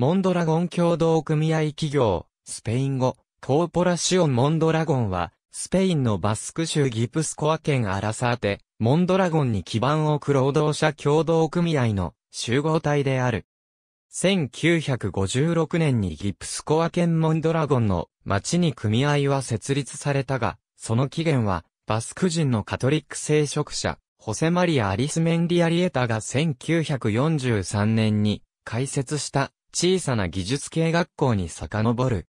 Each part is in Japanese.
モンドラゴン共同組合企業、スペイン語、コーポラシオン・モンドラゴンは、スペインのバスク州ギプスコア県アラサーテ、モンドラゴンに基盤を置く労働者共同組合の集合体である。1956年にギプスコア県モンドラゴンの町に組合は設立されたが、その起源は、バスク人のカトリック聖職者、ホセマリア・アリスメンディアリエタが1943年に開設した小さな技術系学校に遡る。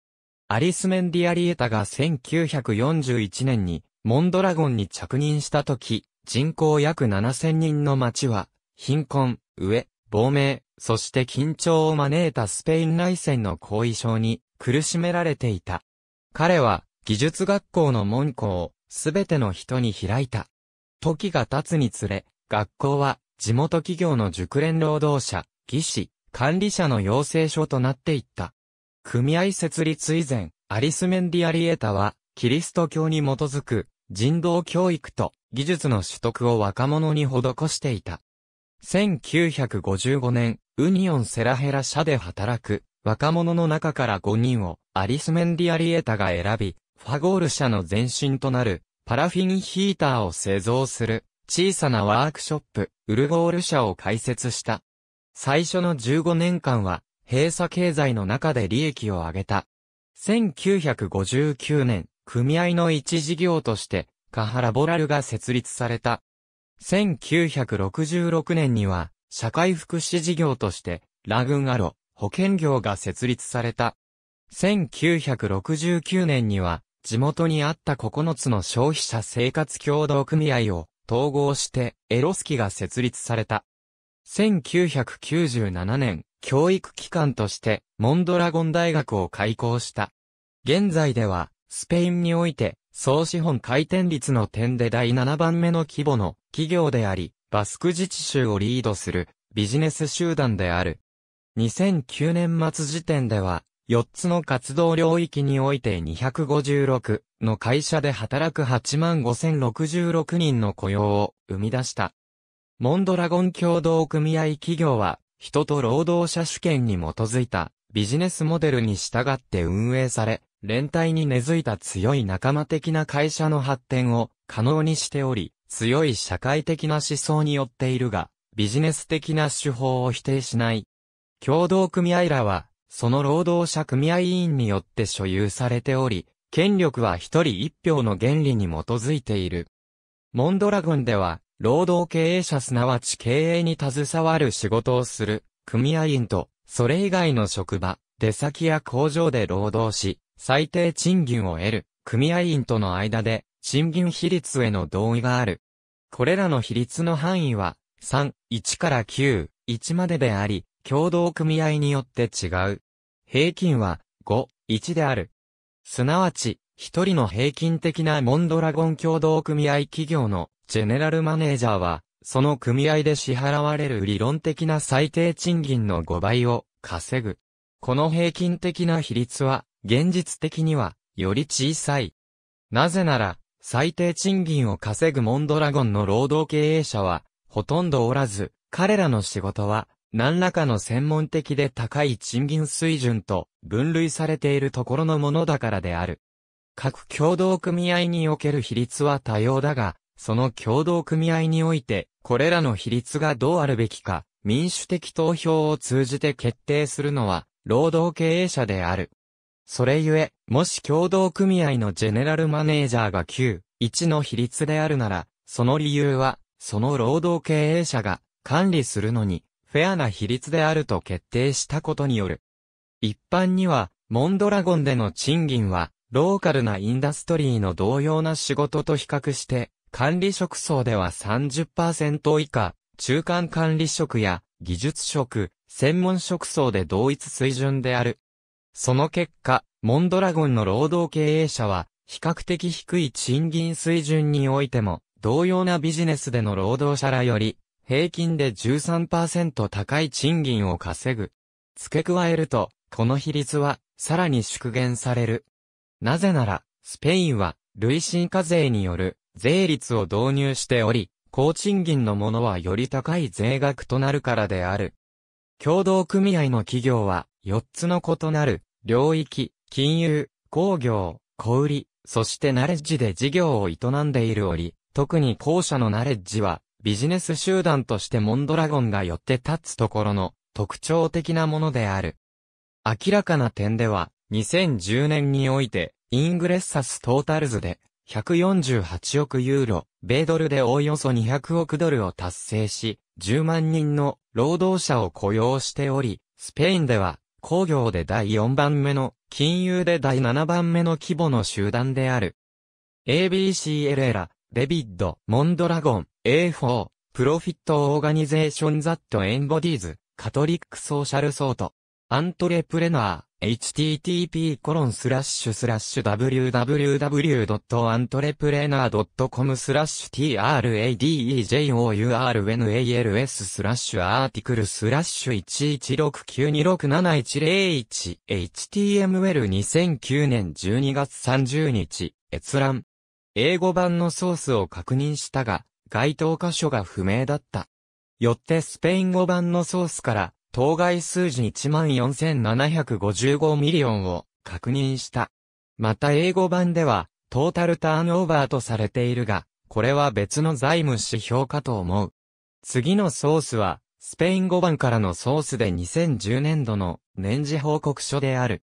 アリスメンディアリエタが1941年にモンドラゴンに着任した時、人口約7000人の町は、貧困、飢え、亡命、そして緊張を招いたスペイン内戦の後遺症に苦しめられていた。彼は技術学校の門戸をすべての人に開いた。時が経つにつれ、学校は地元企業の熟練労働者、技師、管理者の養成所となっていった。組合設立以前、アリスメンディアリエタは、キリスト教に基づく人道教育と技術の取得を若者に施していた。1955年、ウニオンセラヘラ社で働く若者の中から5人をアリスメンディアリエタが選び、ファゴール社の前身となるパラフィンヒーターを製造する小さなワークショップ、ウルゴール社を開設した。最初の15年間は、閉鎖経済の中で利益を上げた。1959年、組合の一事業として、カハラボラルが設立された。1966年には、社会福祉事業として、ラグンアロ、保険業が設立された。1969年には、地元にあった9つの消費者生活協同組合を統合して、エロスキが設立された。1997年、教育機関として、モンドラゴン大学を開校した。現在では、スペインにおいて、総資本回転率の点で第7番目の規模の企業であり、バスク自治州をリードするビジネス集団である。2009年末時点では、4つの活動領域において256の会社で働く85,066人の雇用を生み出した。モンドラゴン共同組合企業は、人と労働者主権に基づいたビジネスモデルに従って運営され、連帯に根付いた強い仲間的な会社の発展を可能にしており、強い社会的な思想によっているが、ビジネス的な手法を否定しない。共同組合らは、その労働者組合委員によって所有されており、権力は一人一票の原理に基づいている。モンドラゴンでは、労働経営者すなわち経営に携わる仕事をする、組合員と、それ以外の職場、出先や工場で労働し、最低賃金を得る、組合員との間で、賃金比率への同意がある。これらの比率の範囲は、3、1から9、1までであり、共同組合によって違う。平均は、5、1である。すなわち、一人の平均的なモンドラゴン共同組合企業のジェネラルマネージャーは、その組合で支払われる理論的な最低賃金の5倍を稼ぐ。この平均的な比率は、現実的には、より小さい。なぜなら、最低賃金を稼ぐモンドラゴンの労働経営者は、ほとんどおらず、彼らの仕事は、何らかの専門的で高い賃金水準と分類されているところのものだからである。各協同組合における比率は多様だが、その協同組合において、これらの比率がどうあるべきか、民主的投票を通じて決定するのは、労働経営者である。それゆえ、もし協同組合のジェネラルマネージャーが9、1の比率であるなら、その理由は、その労働経営者が管理するのに、フェアな比率であると決定したことによる。一般には、モンドラゴンでの賃金は、ローカルなインダストリーの同様な仕事と比較して、管理職層では30%以下、中間管理職や技術職、専門職層で同一水準である。その結果、モンドラゴンの労働経営者は、比較的低い賃金水準においても、同様なビジネスでの労働者らより、平均で13%高い賃金を稼ぐ。付け加えると、この比率は、さらに縮減される。なぜなら、スペインは、累進課税による税率を導入しており、高賃金のものはより高い税額となるからである。共同組合の企業は、4つの異なる、領域、金融、工業、小売、そしてナレッジで事業を営んでいるおり、特に後者のナレッジは、ビジネス集団としてモンドラゴンがよって立つところの特徴的なものである。明らかな点では、2010年において、イングレッサストータルズで、148億ユーロ、米ドルでおおよそ200億ドルを達成し、10万人の労働者を雇用しており、スペインでは、工業で第4番目の、金融で第7番目の規模の集団である。ABC エレラ、デビッド、モンドラゴン、A4、プロフィットオーガニゼーションザットエンボディーズ、カトリックソーシャルソート、アントレプレナー、h t t p w w w a n t r e p r e n e u r c o m スラッシュ tradejournals スラッシュアーティクルスラッシュ1169267101 html2009 年12月30日閲覧英語版のソースを確認したが該当箇所が不明だった。よってスペイン語版のソースから当該数字14,755ミリオンを確認した。また英語版では、トータルターンオーバーとされているが、これは別の財務指標かと思う。次のソースは、スペイン語版からのソースで2010年度の年次報告書である。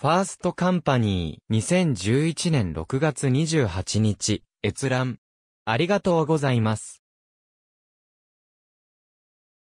ファーストカンパニー、2011年6月28日、閲覧。ありがとうございます。